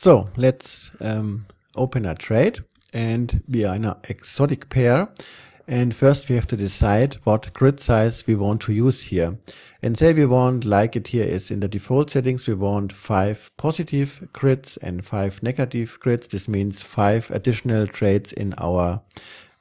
So let's um, open a trade and we are in an exotic pair. And first we have to decide what grid size we want to use here. And say we want, like it here is in the default settings, we want five positive grids and five negative grids. This means five additional trades in our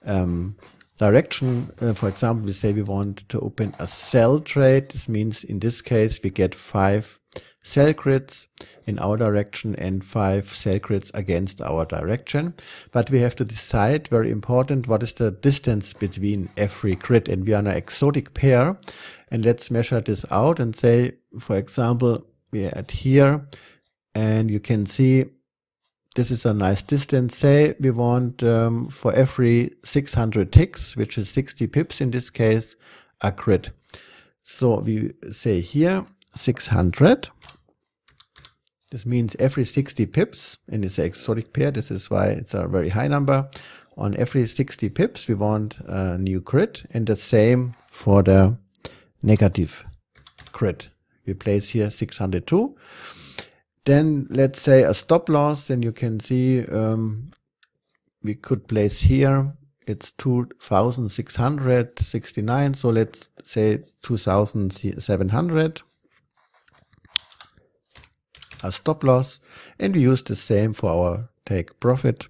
um, direction. Uh, for example, we say we want to open a sell trade. This means in this case, we get five cell grids in our direction and five cell grids against our direction. But we have to decide, very important, what is the distance between every grid. And we are an exotic pair. And let's measure this out and say, for example, we add at here and you can see this is a nice distance. Say we want um, for every 600 ticks, which is 60 pips in this case, a grid. So we say here 600 this means every 60 pips, and it's an exotic pair, this is why it's a very high number. On every 60 pips, we want a new grid, and the same for the negative grid. We place here 602. Then let's say a stop loss, then you can see um, we could place here, it's 2669, so let's say 2700 a stop loss and we use the same for our take profit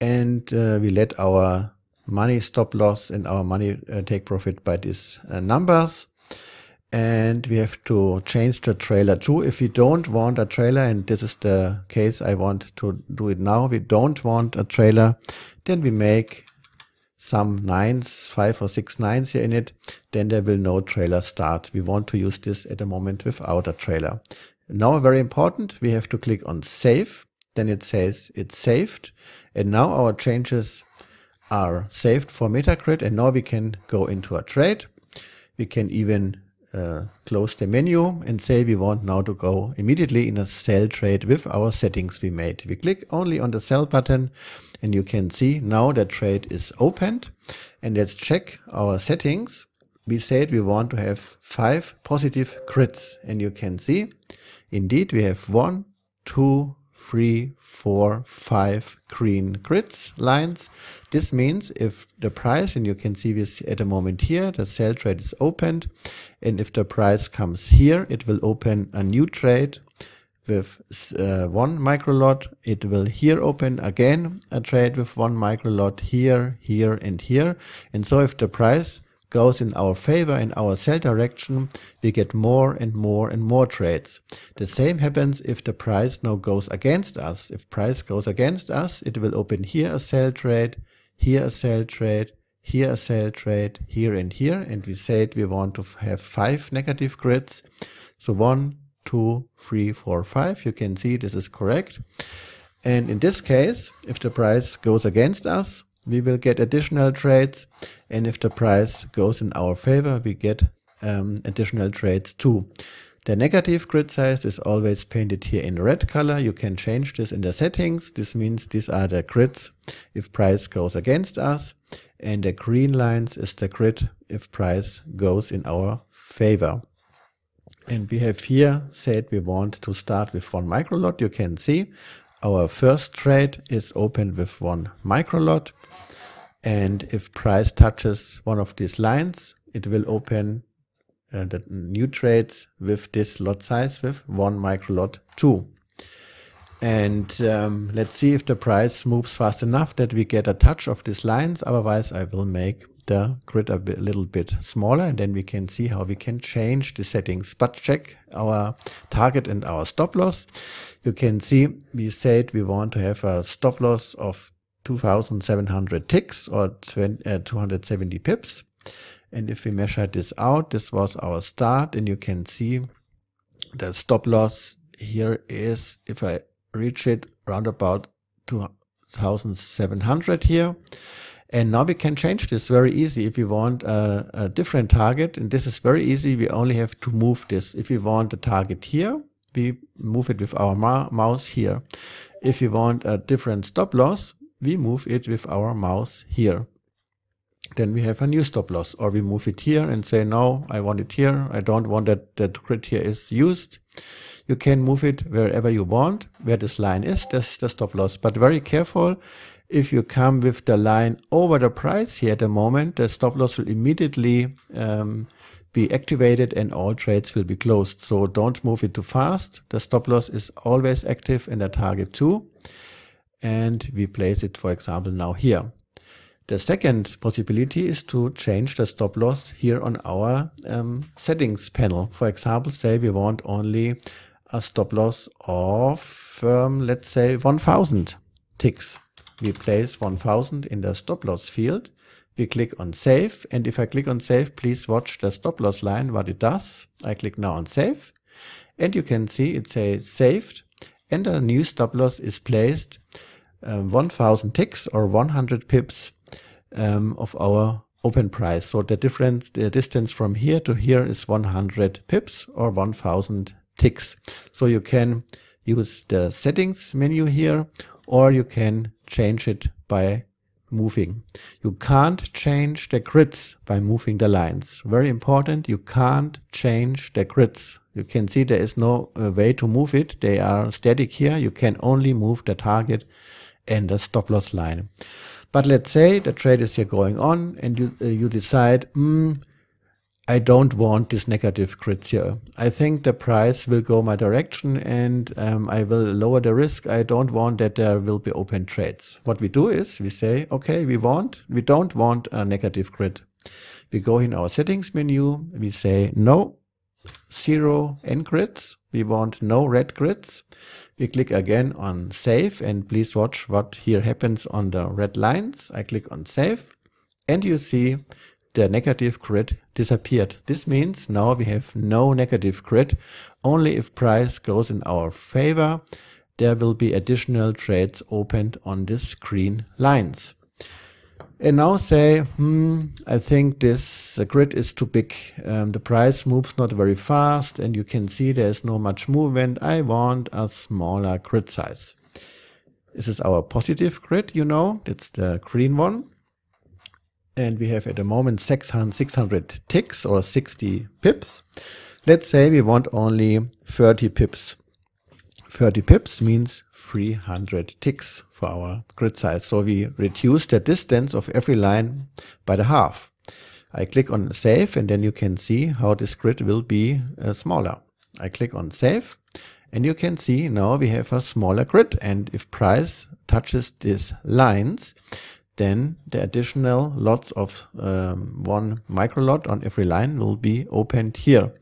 and uh, we let our money stop loss and our money uh, take profit by these uh, numbers and we have to change the trailer too if we don't want a trailer and this is the case i want to do it now we don't want a trailer then we make some nines, five or six nines here in it, then there will no trailer start. We want to use this at the moment without a trailer. Now, very important, we have to click on save. Then it says it's saved. And now our changes are saved for Metacrit. And now we can go into a trade. We can even uh, close the menu and say we want now to go immediately in a sell trade with our settings we made. We click only on the sell button and you can see now that trade is opened. And let's check our settings. We said we want to have five positive crits. And you can see, indeed, we have one, two, three, four, five green grids lines. This means if the price, and you can see this at the moment here, the sell trade is opened. And if the price comes here, it will open a new trade with uh, one lot, It will here open again a trade with one micro lot here, here, and here. And so if the price goes in our favor, in our sell direction, we get more and more and more trades. The same happens if the price now goes against us. If price goes against us, it will open here a sell trade, here a sell trade, here a sell trade, here and here. And we said we want to have five negative grids. So one, two, three, four, five. You can see this is correct. And in this case, if the price goes against us, we will get additional trades. And if the price goes in our favor, we get um, additional trades too. The negative grid size is always painted here in red color. You can change this in the settings. This means these are the grids if price goes against us. And the green lines is the grid if price goes in our favor. And we have here said we want to start with one micro lot. You can see our first trade is opened with one micro lot, And if price touches one of these lines, it will open uh, the new trades with this lot size with one micro lot two. And um, let's see if the price moves fast enough that we get a touch of these lines. Otherwise, I will make the grid a bit, little bit smaller and then we can see how we can change the settings. But check our target and our stop loss. You can see we said we want to have a stop loss of 2700 ticks or uh, 270 pips. And if we measure this out, this was our start and you can see the stop loss here is, if I reach it round about 2700 here, and now we can change this very easy. If we want a, a, different target, and this is very easy, we only have to move this. If we want the target here, we move it with our mouse here. If you want a different stop loss, we move it with our mouse here. Then we have a new stop loss, or we move it here and say, no, I want it here. I don't want that that grid here is used. You can move it wherever you want, where this line is, that's the stop loss. But very careful if you come with the line over the price here at the moment, the stop loss will immediately um, be activated and all trades will be closed. So don't move it too fast. The stop loss is always active and the target too. And we place it, for example, now here. The second possibility is to change the stop loss here on our um, settings panel. For example, say we want only a stop loss of, um, let's say, 1000 ticks we place 1000 in the stop loss field. We click on save and if I click on save please watch the stop loss line what it does. I click now on save and you can see it says saved and a new stop loss is placed um, 1000 ticks or 100 pips um, of our open price. So the difference, the distance from here to here is 100 pips or 1000 ticks. So you can use the settings menu here or you can change it by moving. You can't change the grids by moving the lines. Very important, you can't change the grids. You can see there is no uh, way to move it. They are static here. You can only move the target and the stop loss line. But let's say the trade is here going on and you, uh, you decide, mm, I don't want this negative crits here. I think the price will go my direction and um, I will lower the risk. I don't want that there will be open trades. What we do is we say, okay, we want, we don't want a negative grid. We go in our settings menu. We say no zero N grids. We want no red grids. We click again on save and please watch what here happens on the red lines. I click on save and you see the negative grid disappeared. This means now we have no negative grid. Only if price goes in our favor, there will be additional trades opened on these green lines. And now say, hmm, I think this grid is too big. Um, the price moves not very fast and you can see there's no much movement. I want a smaller grid size. This is our positive grid, you know, it's the green one and we have at the moment 600, 600 ticks or 60 pips. Let's say we want only 30 pips. 30 pips means 300 ticks for our grid size. So we reduce the distance of every line by the half. I click on save and then you can see how this grid will be uh, smaller. I click on save and you can see now we have a smaller grid and if price touches these lines, then the additional lots of um, one lot on every line will be opened here.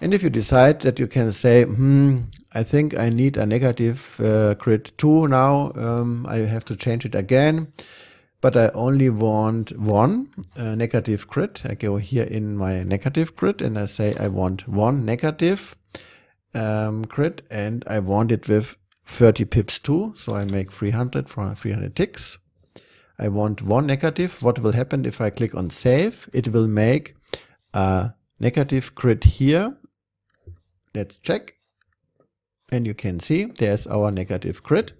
And if you decide that you can say, hmm, I think I need a negative uh, grid 2 now, um, I have to change it again, but I only want one uh, negative grid. I go here in my negative grid and I say I want one negative um, grid and I want it with 30 pips too, so I make 300 for 300 ticks. I want one negative. What will happen if I click on save? It will make a negative grid here. Let's check. And you can see there's our negative grid.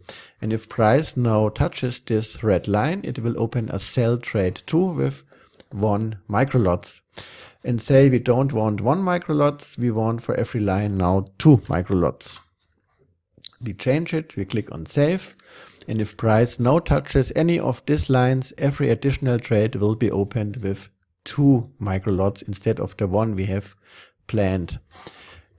And if price now touches this red line, it will open a sell trade two with one microlots. And say we don't want one microlots, we want for every line now two microlots. We change it, we click on save, and if price now touches any of these lines, every additional trade will be opened with two micro lots instead of the one we have planned.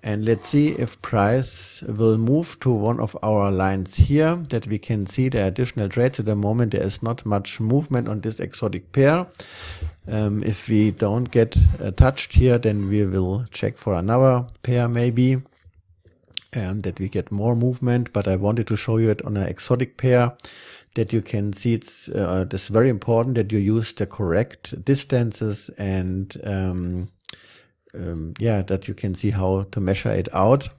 And let's see if price will move to one of our lines here that we can see the additional trades. At the moment, there is not much movement on this exotic pair. Um, if we don't get uh, touched here, then we will check for another pair maybe and that we get more movement, but I wanted to show you it on an exotic pair that you can see it's, uh, it's very important that you use the correct distances and um, um, yeah, that you can see how to measure it out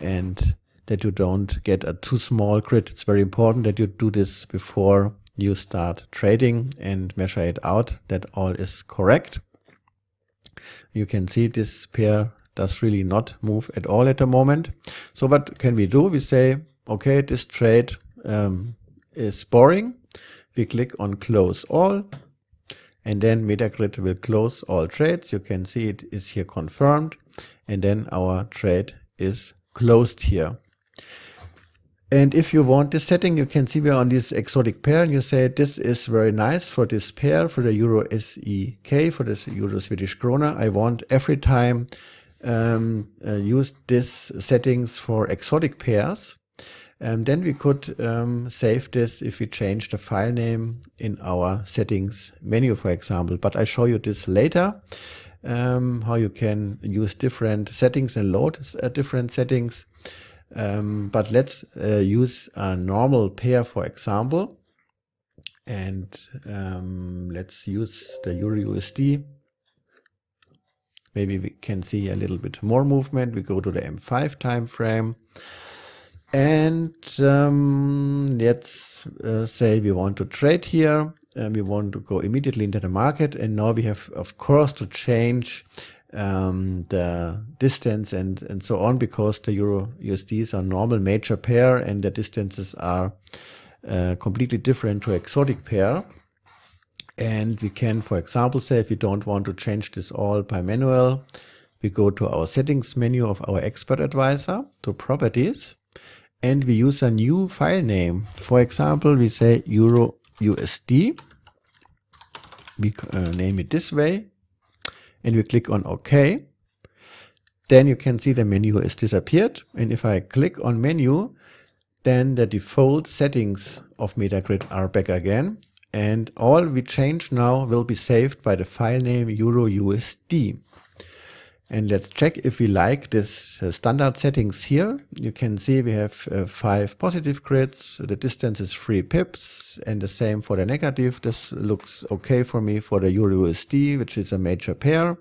and that you don't get a too small grid. It's very important that you do this before you start trading and measure it out that all is correct. You can see this pair does really not move at all at the moment. So what can we do? We say, okay, this trade um, is boring. We click on close all and then Metagrid will close all trades. You can see it is here confirmed and then our trade is closed here. And if you want this setting, you can see we're on this exotic pair and you say this is very nice for this pair, for the Euro SEK, for this Euro Swedish Krona. I want every time um, uh, this settings for exotic pairs. And then we could um, save this if we change the file name in our settings menu, for example. But I show you this later, um, how you can use different settings and load uh, different settings. Um, but let's uh, use a normal pair, for example. And um, let's use the EURUSD Maybe we can see a little bit more movement. We go to the M5 time frame. And um, let's uh, say we want to trade here. And we want to go immediately into the market. And now we have, of course, to change um, the distance and, and so on because the Euro USDs are normal major pair and the distances are uh, completely different to exotic pair. And we can, for example, say if we don't want to change this all by manual, we go to our settings menu of our expert advisor to properties and we use a new file name. For example, we say Euro USD. We uh, name it this way and we click on OK. Then you can see the menu is disappeared. And if I click on menu, then the default settings of Metagrid are back again and all we change now will be saved by the file name EuroUSD. And let's check if we like this uh, standard settings here. You can see we have uh, five positive grids. The distance is three pips and the same for the negative. This looks okay for me for the EuroUSD, which is a major pair.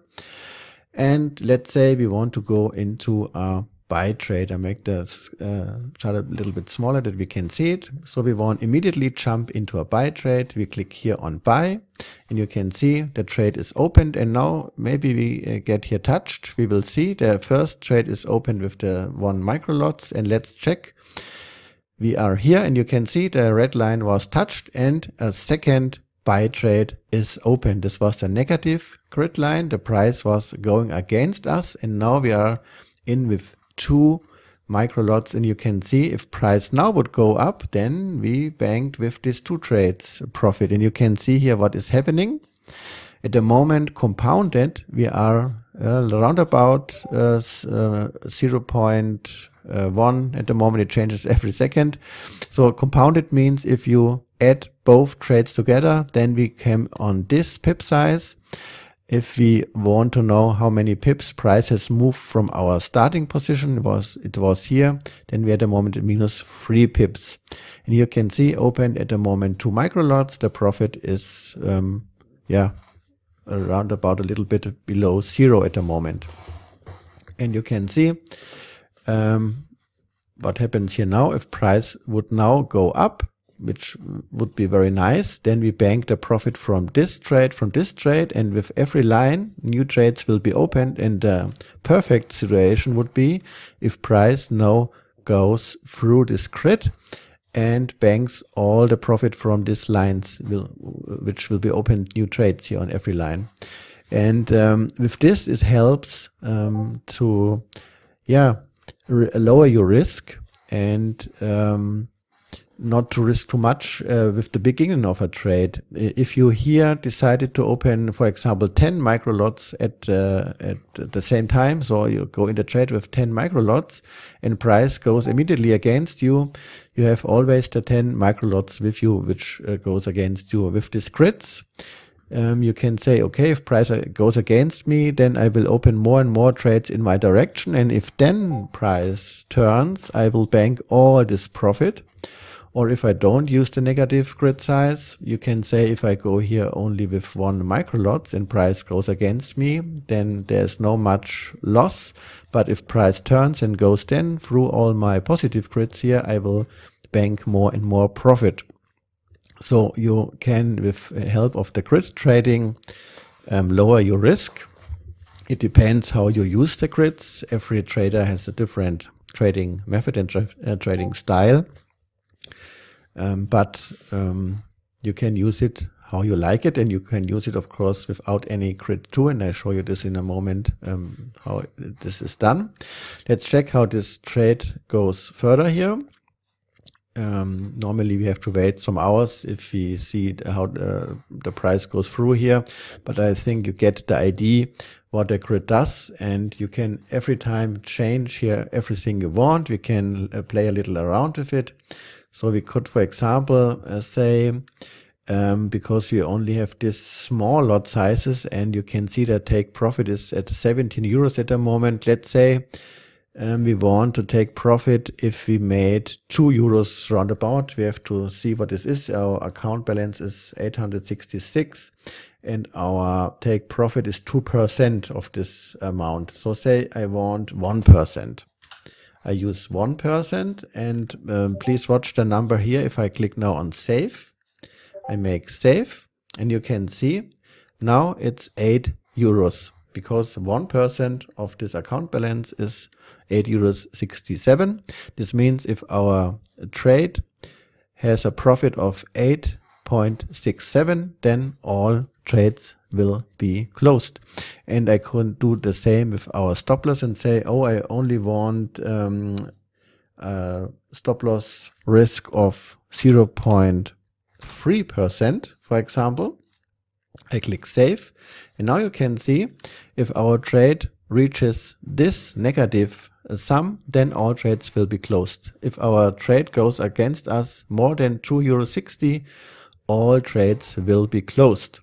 And let's say we want to go into a buy trade. I make the uh, chart a little bit smaller that we can see it. So we want immediately jump into a buy trade. We click here on buy and you can see the trade is opened and now maybe we uh, get here touched. We will see the first trade is opened with the one micro lots and let's check. We are here and you can see the red line was touched and a second buy trade is open. This was the negative grid line. The price was going against us and now we are in with two micro lots and you can see if price now would go up then we banked with these two trades profit and you can see here what is happening at the moment compounded we are uh, around about uh, uh, uh, 0.1 at the moment it changes every second so compounded means if you add both trades together then we came on this pip size if we want to know how many pips price has moved from our starting position, it was, it was here, then we had a moment at minus three pips. And you can see opened at the moment two micro lots. The profit is, um, yeah, around about a little bit below zero at the moment. And you can see, um, what happens here now if price would now go up which would be very nice. Then we bank the profit from this trade, from this trade, and with every line, new trades will be opened. And the perfect situation would be if price now goes through this grid and banks all the profit from these lines, will, which will be opened new trades here on every line. And um, with this, it helps um, to, yeah, lower your risk and. Um, not to risk too much uh, with the beginning of a trade. If you here decided to open, for example, 10 micro lots at, uh, at the same time, so you go in the trade with 10 micro lots and price goes immediately against you, you have always the 10 micro lots with you, which uh, goes against you with these grids. Um, you can say, okay, if price uh, goes against me, then I will open more and more trades in my direction. And if then price turns, I will bank all this profit. Or if I don't use the negative grid size, you can say if I go here only with one micro lots and price goes against me, then there's no much loss. But if price turns and goes then through all my positive grids here, I will bank more and more profit. So you can, with help of the grid trading, um, lower your risk. It depends how you use the grids. Every trader has a different trading method and tra uh, trading style. Um, but um, you can use it how you like it, and you can use it, of course, without any grid too. And I show you this in a moment um, how this is done. Let's check how this trade goes further here. Um, normally we have to wait some hours if we see how the, uh, the, price goes through here but I think you get the idea what the grid does and you can every time change here everything you want we can uh, play a little around with it so we could, for example, uh, say, um, because we only have this small lot sizes and you can see that take profit is at 17 euros at the moment. Let's say um, we want to take profit if we made 2 euros roundabout. We have to see what this is. Our account balance is 866 and our take profit is 2% of this amount. So say I want 1%. I use 1% and um, please watch the number here. If I click now on save, I make save and you can see now it's 8 euros because 1% of this account balance is 8 euros 67. This means if our trade has a profit of 8.67, then all trades will be closed. And I could do the same with our stop loss and say, oh, I only want um, stop loss risk of 0.3%, for example. I click save. And now you can see if our trade reaches this negative sum, then all trades will be closed. If our trade goes against us more than 2.60 euro, all trades will be closed.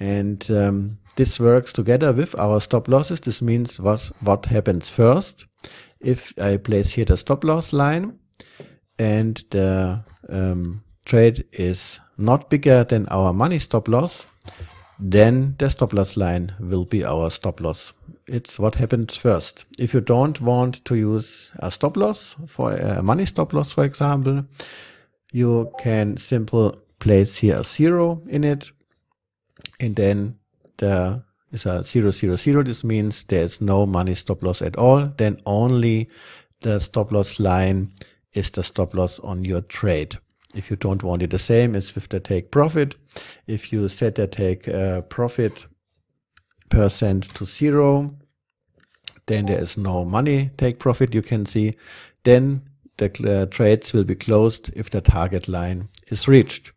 And um, this works together with our stop losses. This means what, what happens first. If I place here the stop loss line and the um, trade is not bigger than our money stop loss, then the stop loss line will be our stop loss. It's what happens first. If you don't want to use a stop loss for uh, a money stop loss, for example, you can simply place here a zero in it and then there is a zero zero zero. This means there's no money stop loss at all. Then only the stop loss line is the stop loss on your trade. If you don't want it the same, it's with the take profit. If you set the take uh, profit percent to zero, then there is no money take profit you can see. Then the uh, trades will be closed if the target line is reached.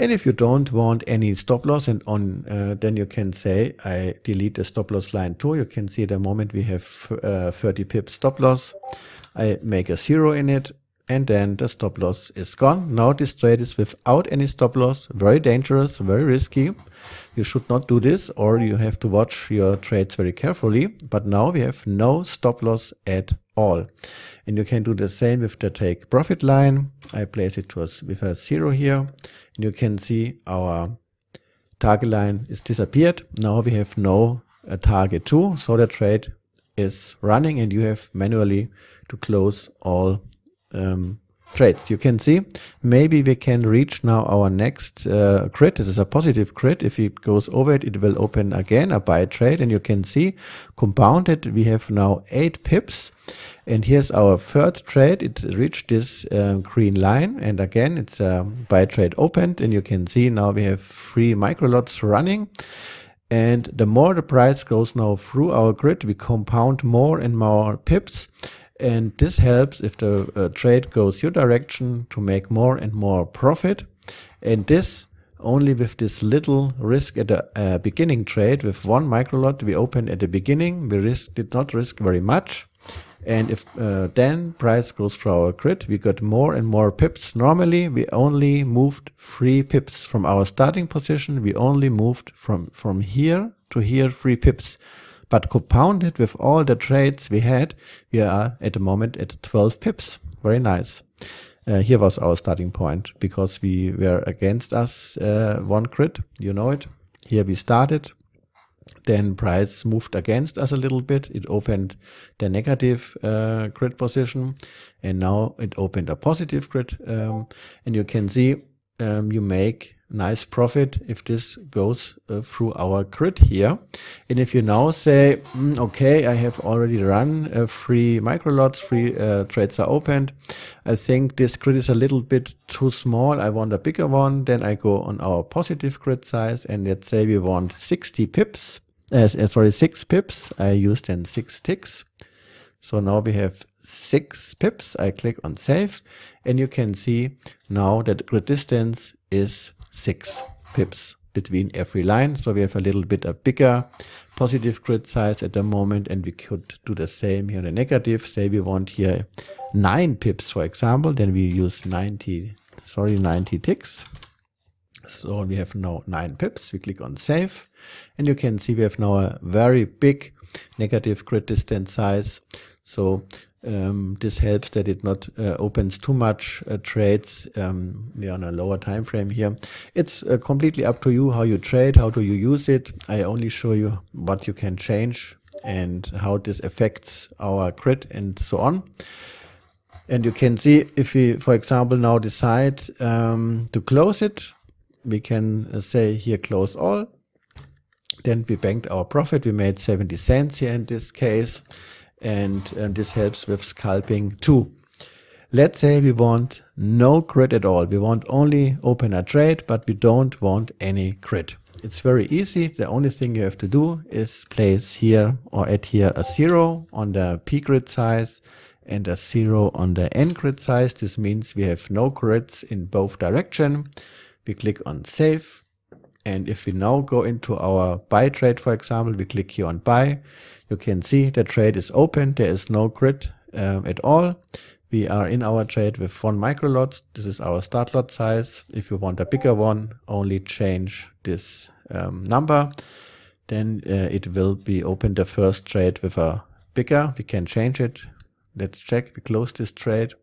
And if you don't want any stop loss and on, uh, then you can say, I delete the stop loss line too. You can see at the moment we have uh, 30 pips stop loss. I make a zero in it and then the stop loss is gone. Now this trade is without any stop loss. Very dangerous, very risky. You should not do this or you have to watch your trades very carefully. But now we have no stop loss at all. And you can do the same with the take profit line. I place it to with a zero here. And you can see our target line is disappeared. Now we have no a uh, target too. So the trade is running and you have manually to close all um, Trades. You can see maybe we can reach now our next uh, grid. This is a positive grid. If it goes over it, it will open again a buy trade and you can see compounded we have now eight pips. And here's our third trade. It reached this um, green line. And again, it's a buy trade opened. And you can see now we have three micro lots running. And the more the price goes now through our grid, we compound more and more pips. And this helps if the uh, trade goes your direction to make more and more profit. And this only with this little risk at the uh, beginning trade with one micro lot we opened at the beginning. We risk, did not risk very much. And if uh, then price goes for our grid, we got more and more pips. Normally, we only moved three pips from our starting position. We only moved from, from here to here three pips. But compounded with all the trades we had, we are at the moment at 12 pips. Very nice. Uh, here was our starting point because we were against us uh, one grid. You know it. Here we started. Then price moved against us a little bit. It opened the negative uh, grid position, and now it opened a positive grid. Um, and you can see um, you make nice profit if this goes uh, through our grid here. And if you now say, mm, okay, I have already run uh, three micro lots, three uh, trades are opened. I think this grid is a little bit too small. I want a bigger one. Then I go on our positive grid size and let's say we want 60 pips. Uh, uh, sorry, six pips. I used then six ticks. So now we have six pips. I click on save and you can see now that grid distance is six pips between every line. So we have a little bit a bigger positive grid size at the moment. And we could do the same here on the negative. Say we want here nine pips, for example, then we use 90, sorry, 90 ticks. So we have now nine pips. We click on save and you can see we have now a very big negative grid distance size. So um, this helps that it not uh, opens too much uh, trades. Um, we are on a lower time frame here. It's uh, completely up to you how you trade, how do you use it. I only show you what you can change and how this affects our grid and so on. And you can see if we, for example, now decide um, to close it, we can uh, say here close all. Then we banked our profit. We made 70 cents here in this case and this helps with scalping too. Let's say we want no grid at all. We want only open a trade, but we don't want any grid. It's very easy. The only thing you have to do is place here or add here a zero on the P grid size and a zero on the N grid size. This means we have no grids in both direction. We click on save and if we now go into our buy trade, for example, we click here on buy, you can see the trade is open. There is no grid um, at all. We are in our trade with one micro lots. This is our start lot size. If you want a bigger one, only change this um, number. Then uh, it will be open the first trade with a bigger. We can change it. Let's check. We close this trade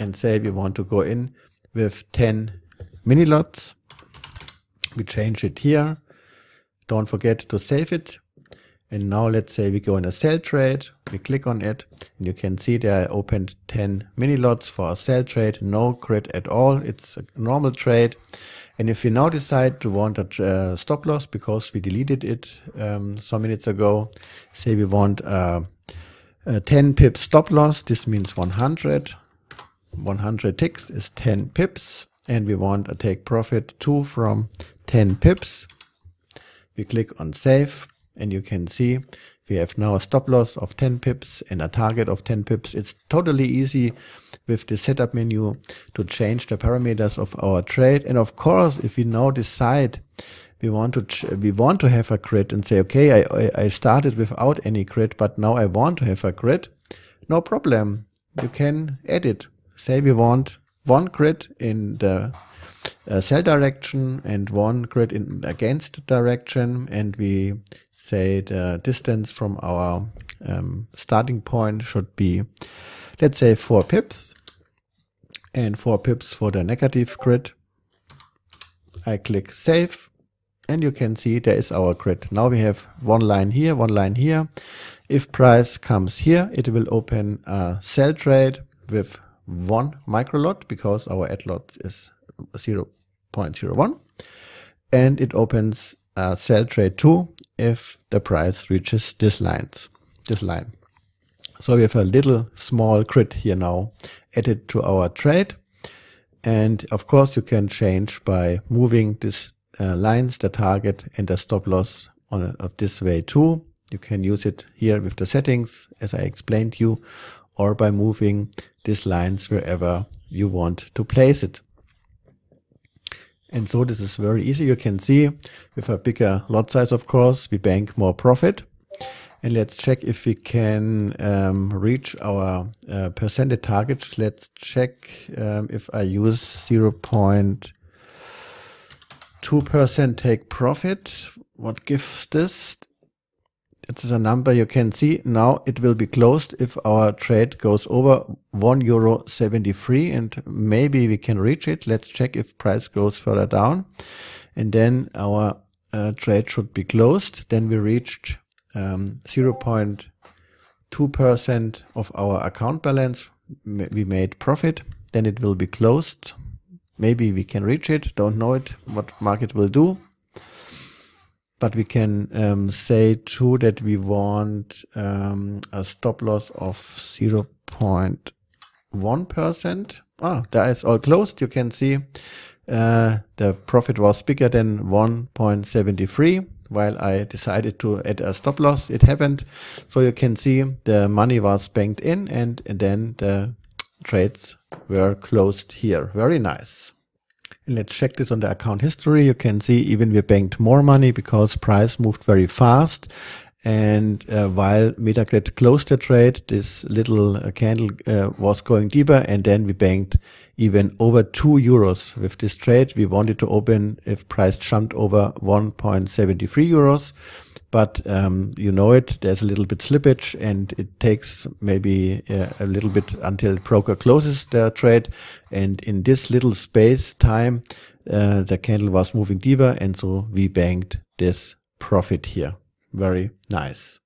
and say we want to go in with 10 mini lots. We change it here. Don't forget to save it. And now let's say we go in a sell trade. We click on it and you can see there I opened 10 mini lots for a sell trade. No grid at all. It's a normal trade. And if we now decide to want a uh, stop loss because we deleted it um, some minutes ago, say we want uh, a 10 pip stop loss. This means 100. 100 ticks is 10 pips and we want a take profit 2 from 10 pips. We click on save and you can see we have now a stop loss of 10 pips and a target of 10 pips. It's totally easy with the setup menu to change the parameters of our trade. And of course, if we now decide we want to we want to have a grid and say, okay, I, I started without any grid, but now I want to have a grid. No problem. You can edit. Say we want one grid in the uh, cell direction and one grid in against direction, and we say the distance from our um, starting point should be, let's say, four pips, and four pips for the negative grid. I click save, and you can see there is our grid. Now we have one line here, one line here. If price comes here, it will open a sell trade with one micro lot because our add lot is 0 0.01 and it opens a sell trade 2 if the price reaches this lines this line so we have a little small grid here now added to our trade and of course you can change by moving this uh, lines the target and the stop loss on a, of this way too you can use it here with the settings as i explained you or by moving these lines wherever you want to place it. And so this is very easy. You can see with a bigger lot size, of course, we bank more profit. And let's check if we can um, reach our uh, percentage target. Let's check um, if I use 0.2% take profit. What gives this? it's a number you can see now it will be closed if our trade goes over 1 euro 73 and maybe we can reach it let's check if price goes further down and then our uh, trade should be closed then we reached um, 0.2 percent of our account balance we made profit then it will be closed maybe we can reach it don't know it what market will do but we can um, say too that we want um, a stop loss of 0.1%. Ah, that is all closed. You can see uh, the profit was bigger than 1.73 while I decided to add a stop loss. It happened. So you can see the money was banked in and, and then the trades were closed here. Very nice. And let's check this on the account history. You can see even we banked more money because price moved very fast. And uh, while Metagrid closed the trade, this little uh, candle uh, was going deeper and then we banked even over 2 euros with this trade. We wanted to open if price jumped over 1.73 euros but um, you know it. There's a little bit slippage, and it takes maybe uh, a little bit until the broker closes their trade. And in this little space time, uh, the candle was moving deeper, and so we banked this profit here. Very nice.